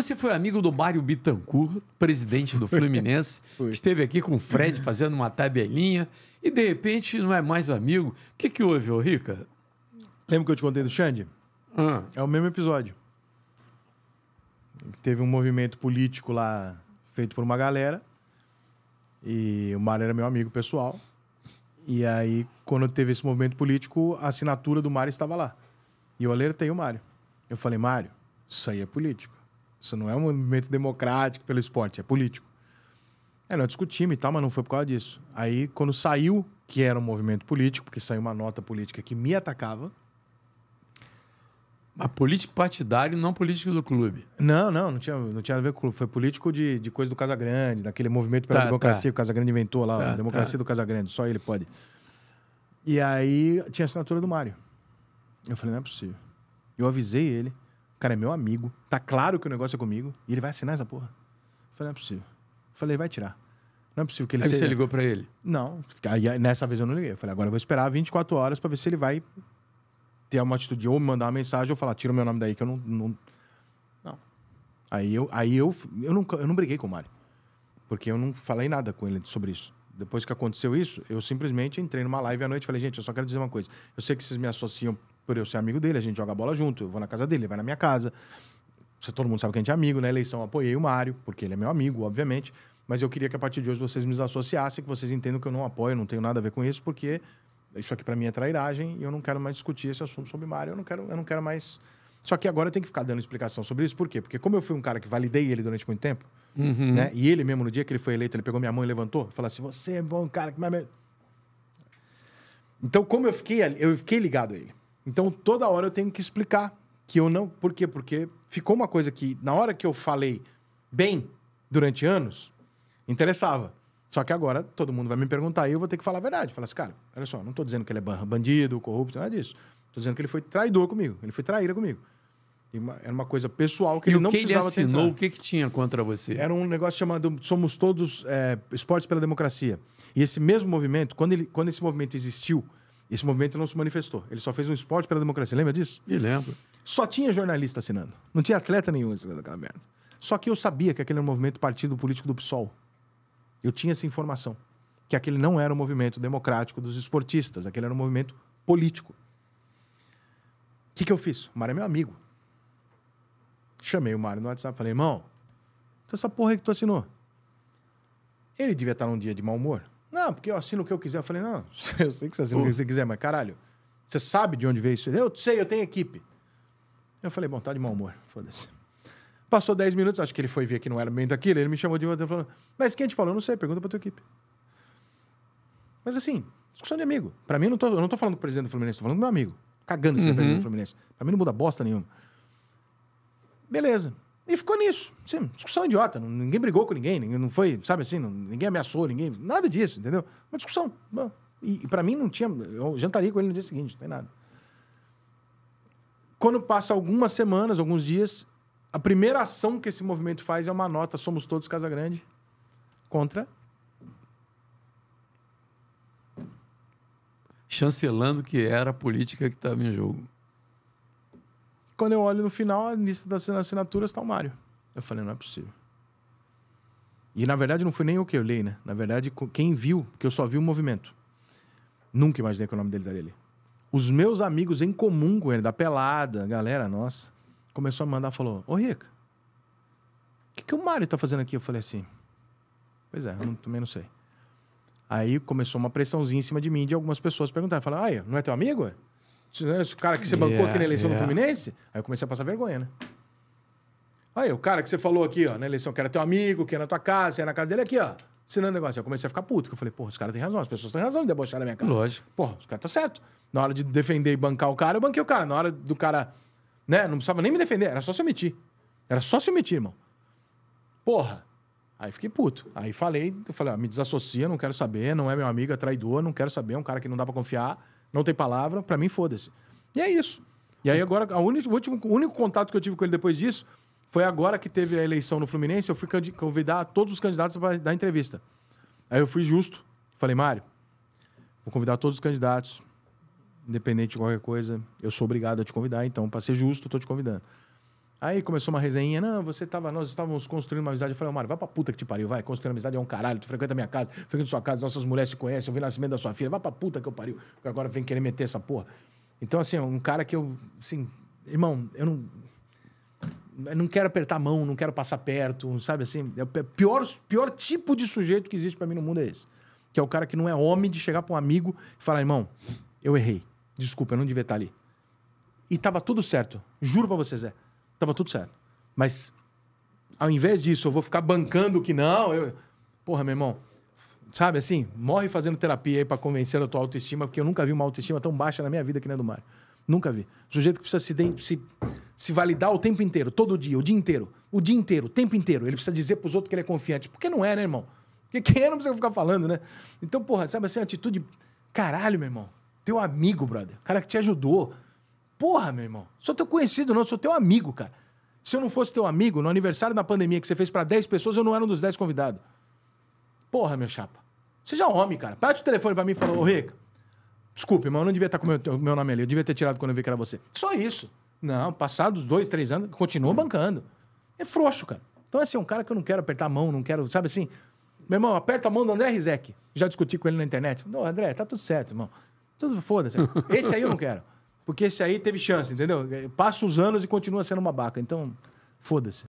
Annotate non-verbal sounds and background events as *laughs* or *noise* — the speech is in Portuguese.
Você foi amigo do Mário Bitancourt, presidente do Fluminense, *laughs* esteve aqui com o Fred fazendo uma tabelinha e de repente não é mais amigo. O que, que houve, ô Rica? Lembra que eu te contei do Xande? Ah. É o mesmo episódio. Teve um movimento político lá feito por uma galera e o Mário era meu amigo pessoal. E aí, quando teve esse movimento político, a assinatura do Mário estava lá. E eu alertei o Mário. Eu falei, Mário, isso aí é político. Isso não é um movimento democrático pelo esporte, é político. É, nós discutimos e tal, mas não foi por causa disso. Aí, quando saiu que era um movimento político, porque saiu uma nota política que me atacava. Mas político partidário, não político do clube. Não, não, não tinha, não tinha a ver com o clube. Foi político de, de coisa do Casa Grande, daquele movimento pela tá, tá. democracia tá. que o Casa Grande inventou lá, tá, a democracia tá. do Casa Grande, só ele pode. E aí tinha assinatura do Mário. Eu falei, não é possível. Eu avisei ele. O cara é meu amigo. Tá claro que o negócio é comigo. E ele vai assinar essa porra. Eu falei, não é possível. Eu falei, vai tirar. Não é possível que ele Aí seja... você ligou para ele? Não. Aí, nessa vez eu não liguei. Eu falei, agora eu vou esperar 24 horas para ver se ele vai ter uma atitude ou me mandar uma mensagem ou falar, tira o meu nome daí que eu não. Não. não. Aí eu, aí eu, eu, nunca, eu não briguei com o Mário. Porque eu não falei nada com ele sobre isso. Depois que aconteceu isso, eu simplesmente entrei numa live à noite e falei, gente, eu só quero dizer uma coisa. Eu sei que vocês me associam por eu ser amigo dele, a gente joga bola junto, eu vou na casa dele, ele vai na minha casa. Todo mundo sabe que a gente é amigo, na né? eleição apoiei o Mário, porque ele é meu amigo, obviamente. Mas eu queria que a partir de hoje vocês me associassem, que vocês entendam que eu não apoio, não tenho nada a ver com isso, porque isso aqui para mim é trairagem e eu não quero mais discutir esse assunto sobre Mário, eu não quero, eu não quero mais. Só que agora eu tenho que ficar dando explicação sobre isso, por quê? Porque como eu fui um cara que validei ele durante muito tempo, uhum. né? E ele mesmo, no dia que ele foi eleito, ele pegou minha mão e levantou, falou assim: você é um cara que mais. Então, como eu fiquei, eu fiquei ligado a ele. Então toda hora eu tenho que explicar que eu não. Por quê? Porque ficou uma coisa que, na hora que eu falei bem durante anos, interessava. Só que agora todo mundo vai me perguntar e eu vou ter que falar a verdade. Falar assim, cara, olha só, não estou dizendo que ele é bandido, corrupto, nada disso. Estou dizendo que ele foi traidor comigo, ele foi traíra comigo. Uma, era uma coisa pessoal que e ele não que precisava ele assinou, O que, que tinha contra você? Era um negócio chamado Somos Todos é, Esportes pela Democracia. E esse mesmo movimento, quando, ele, quando esse movimento existiu, esse movimento não se manifestou. Ele só fez um esporte pela democracia. Lembra disso? Me lembro. Só tinha jornalista assinando. Não tinha atleta nenhum assinando aquela merda. Só que eu sabia que aquele era um movimento partido político do PSOL. Eu tinha essa informação. Que aquele não era um movimento democrático dos esportistas. Aquele era um movimento político. O que, que eu fiz? O Mário é meu amigo. Chamei o Mário no WhatsApp. Falei, irmão, então essa porra aí que tu assinou. Ele devia estar num dia de mau humor. Não, porque eu assino o que eu quiser. Eu falei, não, *laughs* eu sei que você assina uh. o que você quiser, mas caralho, você sabe de onde veio isso? Eu sei, eu tenho equipe. Eu falei, bom, tá de mau humor, foda-se. Passou 10 minutos, acho que ele foi ver que não era bem daquilo, ele me chamou de volta e falou, mas quem te falou? Eu não sei, pergunta pra tua equipe. Mas assim, discussão de amigo. Pra mim, não tô, eu não tô falando do presidente do Fluminense, tô falando do meu amigo. Cagando se uhum. é presidente do Fluminense. Pra mim não muda bosta nenhuma. Beleza. E ficou nisso. Sim, discussão idiota. Ninguém brigou com ninguém, ninguém não foi, sabe assim, não, ninguém ameaçou ninguém, nada disso, entendeu? Uma discussão. Bom, e, e para mim não tinha. Eu jantaria com ele no dia seguinte, não tem nada. Quando passa algumas semanas, alguns dias, a primeira ação que esse movimento faz é uma nota Somos Todos Casa Grande contra. Chancelando que era a política que estava em jogo. Quando eu olho no final, a lista das assinaturas tá o Mário. Eu falei, não é possível. E na verdade não foi nem o que eu li, né? Na verdade, quem viu, porque eu só vi o movimento. Nunca imaginei que o nome dele estaria ali. Os meus amigos em comum com ele, da pelada, galera nossa, começou a me mandar, falou: Ô Rica, o que, que o Mário tá fazendo aqui? Eu falei assim: Pois é, eu não, também não sei. Aí começou uma pressãozinha em cima de mim de algumas pessoas perguntaram: Falaram, ah, não é teu amigo? Esse né, cara que você bancou aqui na eleição yeah. do Fluminense, aí eu comecei a passar vergonha, né? Aí, o cara que você falou aqui, ó, na eleição, que era teu amigo, que era na tua casa, que era na casa dele aqui, ó. Ensinando negócio. Eu comecei a ficar puto, que eu falei, porra, os caras têm razão, as pessoas têm razão de debochar da minha cara. Lógico. Porra, os caras tá certo. Na hora de defender e bancar o cara, eu banquei o cara. Na hora do cara, né, não precisava nem me defender, era só se omitir. Era só se omitir, irmão. Porra. Aí fiquei puto. Aí falei, eu falei, ó, ah, me desassocia, não quero saber, não é meu amigo, é traidor, não quero saber, é um cara que não dá pra confiar não tem palavra, para mim foda-se. E é isso. E aí agora, a única, o, último, o único contato que eu tive com ele depois disso foi agora que teve a eleição no Fluminense, eu fui convidar todos os candidatos para dar entrevista. Aí eu fui justo, falei, Mário, vou convidar todos os candidatos, independente de qualquer coisa, eu sou obrigado a te convidar, então, para ser justo, estou te convidando. Aí começou uma resenha, não, você tava, nós estávamos construindo uma amizade. Eu falei, Mário, vai pra puta que te pariu, vai, construindo amizade é um caralho, tu frequenta minha casa, frequenta sua casa, nossas mulheres se conhecem, eu vi o nascimento da sua filha, vai pra puta que eu pariu, agora vem querer meter essa porra. Então, assim, um cara que eu, assim, irmão, eu não. Eu não quero apertar a mão, não quero passar perto, sabe assim? É o pior, pior tipo de sujeito que existe para mim no mundo é esse. Que é o cara que não é homem de chegar pra um amigo e falar, irmão, eu errei, desculpa, eu não devia estar tá ali. E tava tudo certo, juro pra vocês, é. Tava tudo certo. Mas, ao invés disso, eu vou ficar bancando que não. Eu... Porra, meu irmão, sabe assim? Morre fazendo terapia aí pra convencer a tua autoestima, porque eu nunca vi uma autoestima tão baixa na minha vida que nem a do Mário. Nunca vi. sujeito que precisa se, de... se, se validar o tempo inteiro, todo dia, o dia inteiro. O dia inteiro, o tempo inteiro. Ele precisa dizer pros outros que ele é confiante. Porque não é, né, irmão? Porque quem é não precisa ficar falando, né? Então, porra, sabe assim, atitude. Caralho, meu irmão. Teu amigo, brother. O cara que te ajudou. Porra, meu irmão. Sou teu conhecido, não. Sou teu amigo, cara. Se eu não fosse teu amigo, no aniversário da pandemia que você fez para 10 pessoas, eu não era um dos 10 convidados. Porra, meu chapa. Seja homem, cara. Bate o telefone para mim e fala, ô Rica, desculpe, mas eu não devia estar tá com o meu, meu nome ali. Eu devia ter tirado quando eu vi que era você. Só isso. Não, passados dois, três anos, continua bancando. É frouxo, cara. Então, assim, é um cara que eu não quero apertar a mão, não quero, sabe assim? Meu irmão, aperta a mão do André Rizek. Já discuti com ele na internet. Não, André, tá tudo certo, irmão. Tudo foda-se. Esse aí eu não quero. Porque esse aí teve chance, entendeu? Passa os anos e continua sendo uma baca. Então, foda-se.